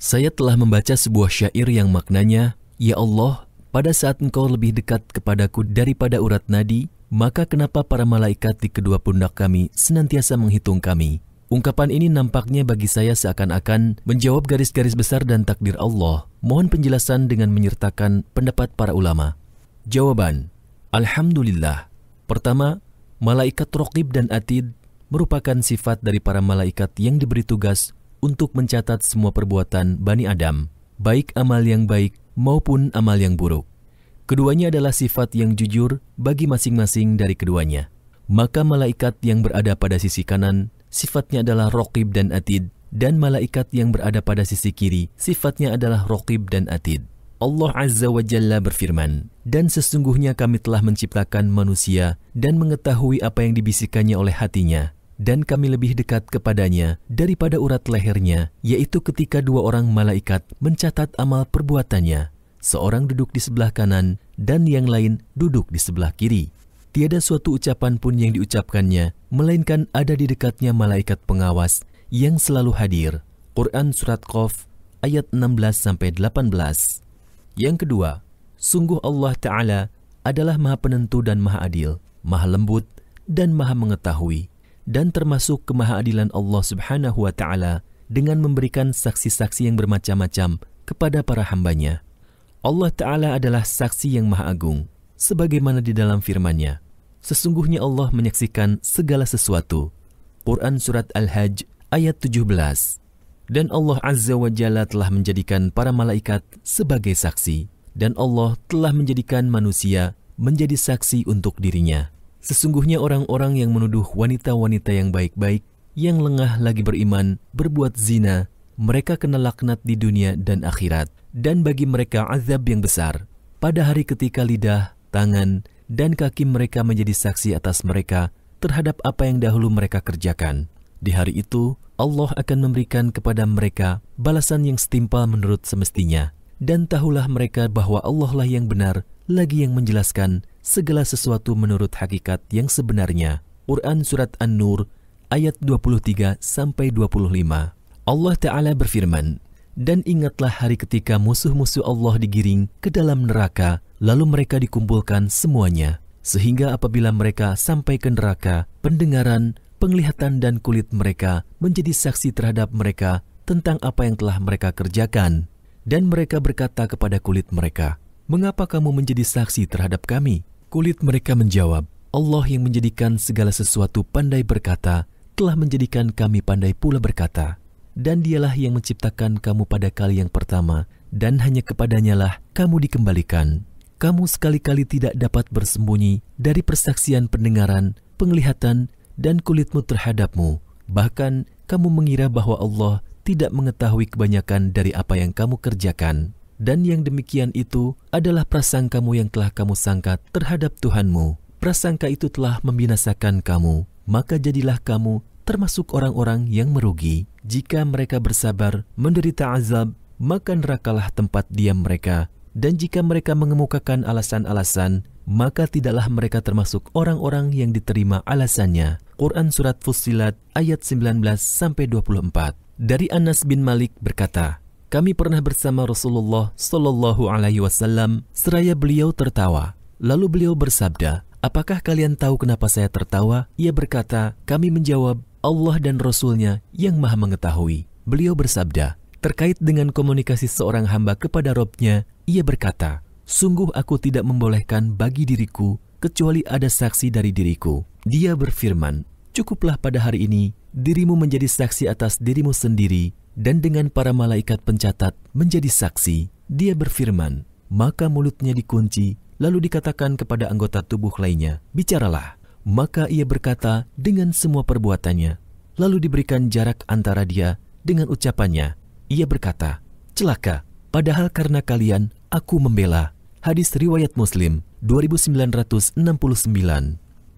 Saya telah membaca sebuah syair yang maknanya, Ya Allah, pada saat engkau lebih dekat kepadaku daripada urat nadi, maka kenapa para malaikat di kedua pundak kami senantiasa menghitung kami? Ungkapan ini nampaknya bagi saya seakan-akan menjawab garis-garis besar dan takdir Allah. Mohon penjelasan dengan menyertakan pendapat para ulama. Jawaban, Alhamdulillah. Pertama, malaikat Rokib dan Atid merupakan sifat dari para malaikat yang diberi tugas untuk mencatat semua perbuatan Bani Adam, baik amal yang baik maupun amal yang buruk. Keduanya adalah sifat yang jujur bagi masing-masing dari keduanya. Maka malaikat yang berada pada sisi kanan sifatnya adalah Rokib dan Atid, dan malaikat yang berada pada sisi kiri sifatnya adalah Rokib dan Atid. Allah Azza wa Jalla berfirman, Dan sesungguhnya kami telah menciptakan manusia dan mengetahui apa yang dibisikannya oleh hatinya, dan kami lebih dekat kepadanya daripada urat lehernya, yaitu ketika dua orang malaikat mencatat amal perbuatannya. Seorang duduk di sebelah kanan dan yang lain duduk di sebelah kiri. Tiada suatu ucapan pun yang diucapkannya, melainkan ada di dekatnya malaikat pengawas yang selalu hadir. Quran Surat Qaf ayat 16-18 Yang kedua, sungguh Allah Ta'ala adalah maha penentu dan maha adil, maha lembut, dan maha mengetahui dan termasuk kemahadilan Allah Subhanahu wa taala dengan memberikan saksi-saksi yang bermacam-macam kepada para hambanya. Allah Ta'ala adalah saksi yang maha agung, sebagaimana di dalam firman-Nya. Sesungguhnya Allah menyaksikan segala sesuatu. Quran Surat Al-Hajj ayat 17 Dan Allah Azza wa Jalla telah menjadikan para malaikat sebagai saksi, dan Allah telah menjadikan manusia menjadi saksi untuk dirinya. Sesungguhnya orang-orang yang menuduh wanita-wanita yang baik-baik, yang lengah lagi beriman, berbuat zina, mereka kena laknat di dunia dan akhirat. Dan bagi mereka azab yang besar. Pada hari ketika lidah, tangan, dan kaki mereka menjadi saksi atas mereka terhadap apa yang dahulu mereka kerjakan. Di hari itu, Allah akan memberikan kepada mereka balasan yang setimpal menurut semestinya. Dan tahulah mereka bahwa Allah lah yang benar, lagi yang menjelaskan segala sesuatu menurut hakikat yang sebenarnya. Quran Surat An-Nur ayat 23 25. Allah Ta'ala berfirman, Dan ingatlah hari ketika musuh-musuh Allah digiring ke dalam neraka, lalu mereka dikumpulkan semuanya. Sehingga apabila mereka sampai ke neraka, pendengaran, penglihatan dan kulit mereka menjadi saksi terhadap mereka tentang apa yang telah mereka kerjakan. Dan mereka berkata kepada kulit mereka, Mengapa kamu menjadi saksi terhadap kami? Kulit mereka menjawab, Allah yang menjadikan segala sesuatu pandai berkata, telah menjadikan kami pandai pula berkata. Dan dialah yang menciptakan kamu pada kali yang pertama, dan hanya kepadanyalah kamu dikembalikan. Kamu sekali-kali tidak dapat bersembunyi dari persaksian pendengaran, penglihatan, dan kulitmu terhadapmu. Bahkan, kamu mengira bahwa Allah tidak mengetahui kebanyakan dari apa yang kamu kerjakan. Dan yang demikian itu adalah prasangkamu yang telah kamu sangka terhadap Tuhanmu. Prasangka itu telah membinasakan kamu, maka jadilah kamu termasuk orang-orang yang merugi. Jika mereka bersabar, menderita azab, maka nerakalah tempat diam mereka. Dan jika mereka mengemukakan alasan-alasan, maka tidaklah mereka termasuk orang-orang yang diterima alasannya. Quran Surat Fussilat ayat 19-24 Dari Anas bin Malik berkata, kami pernah bersama Rasulullah Shallallahu Alaihi Wasallam seraya beliau tertawa. Lalu beliau bersabda, Apakah kalian tahu kenapa saya tertawa? Ia berkata, kami menjawab, Allah dan Rasulnya yang maha mengetahui. Beliau bersabda, terkait dengan komunikasi seorang hamba kepada Robnya, ia berkata, Sungguh aku tidak membolehkan bagi diriku, kecuali ada saksi dari diriku. Dia berfirman, Cukuplah pada hari ini dirimu menjadi saksi atas dirimu sendiri dan dengan para malaikat pencatat menjadi saksi. Dia berfirman, maka mulutnya dikunci, lalu dikatakan kepada anggota tubuh lainnya, bicaralah. Maka ia berkata dengan semua perbuatannya, lalu diberikan jarak antara dia dengan ucapannya. Ia berkata, celaka, padahal karena kalian aku membela. Hadis Riwayat Muslim 2969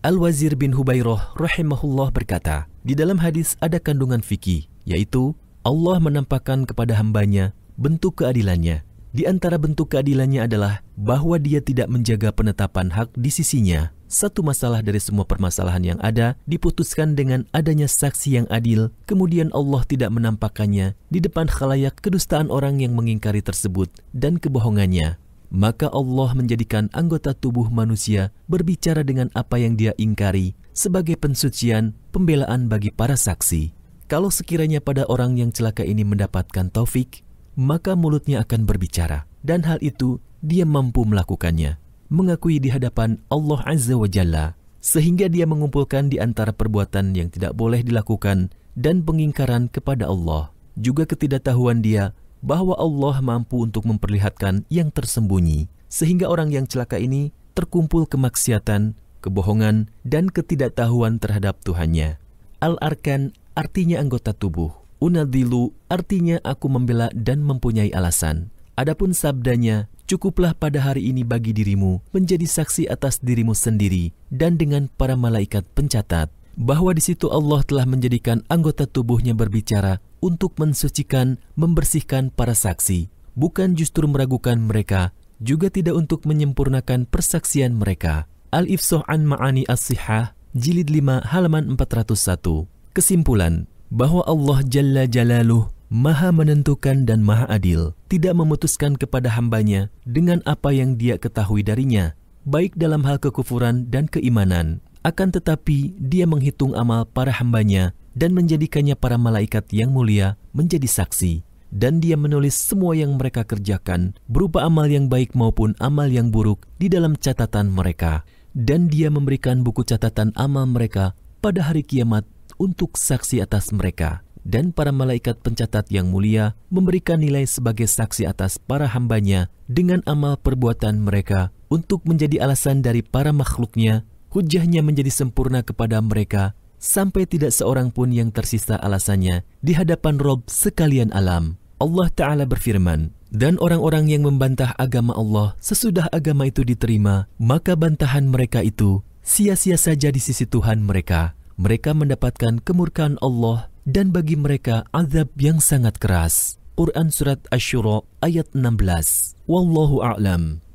Al-Wazir bin Hubairah rahimahullah berkata, di dalam hadis ada kandungan fikih, yaitu Allah menampakkan kepada hambanya bentuk keadilannya. Di antara bentuk keadilannya adalah bahwa dia tidak menjaga penetapan hak di sisinya. Satu masalah dari semua permasalahan yang ada diputuskan dengan adanya saksi yang adil, kemudian Allah tidak menampakkannya di depan khalayak kedustaan orang yang mengingkari tersebut dan kebohongannya maka Allah menjadikan anggota tubuh manusia berbicara dengan apa yang dia ingkari sebagai pensucian pembelaan bagi para saksi. Kalau sekiranya pada orang yang celaka ini mendapatkan taufik, maka mulutnya akan berbicara. Dan hal itu dia mampu melakukannya, mengakui di hadapan Allah Azza wa Jalla, sehingga dia mengumpulkan di antara perbuatan yang tidak boleh dilakukan dan pengingkaran kepada Allah, juga ketidaktahuan dia bahwa Allah mampu untuk memperlihatkan yang tersembunyi, sehingga orang yang celaka ini terkumpul kemaksiatan, kebohongan, dan ketidaktahuan terhadap Tuhannya. Al-Arkan artinya anggota tubuh. Unadilu artinya aku membela dan mempunyai alasan. Adapun sabdanya, cukuplah pada hari ini bagi dirimu menjadi saksi atas dirimu sendiri dan dengan para malaikat pencatat bahwa di situ Allah telah menjadikan anggota tubuhnya berbicara untuk mensucikan, membersihkan para saksi, bukan justru meragukan mereka, juga tidak untuk menyempurnakan persaksian mereka. Al-Ifsoh an Ma'ani As-Sihah, Jilid 5, halaman 401. Kesimpulan, bahwa Allah Jalla Jalaluh maha menentukan dan maha adil, tidak memutuskan kepada hambanya dengan apa yang dia ketahui darinya, baik dalam hal kekufuran dan keimanan. Akan tetapi, dia menghitung amal para hambanya dan menjadikannya para malaikat yang mulia menjadi saksi. Dan dia menulis semua yang mereka kerjakan, berupa amal yang baik maupun amal yang buruk, di dalam catatan mereka. Dan dia memberikan buku catatan amal mereka pada hari kiamat untuk saksi atas mereka. Dan para malaikat pencatat yang mulia memberikan nilai sebagai saksi atas para hambanya dengan amal perbuatan mereka untuk menjadi alasan dari para makhluknya, hujahnya menjadi sempurna kepada mereka sampai tidak seorang pun yang tersisa alasannya di hadapan Rob sekalian alam. Allah Ta'ala berfirman, Dan orang-orang yang membantah agama Allah sesudah agama itu diterima, maka bantahan mereka itu sia-sia saja di sisi Tuhan mereka. Mereka mendapatkan kemurkaan Allah dan bagi mereka azab yang sangat keras. Quran Surat Ash-Shura ayat 16 Wallahu a'lam.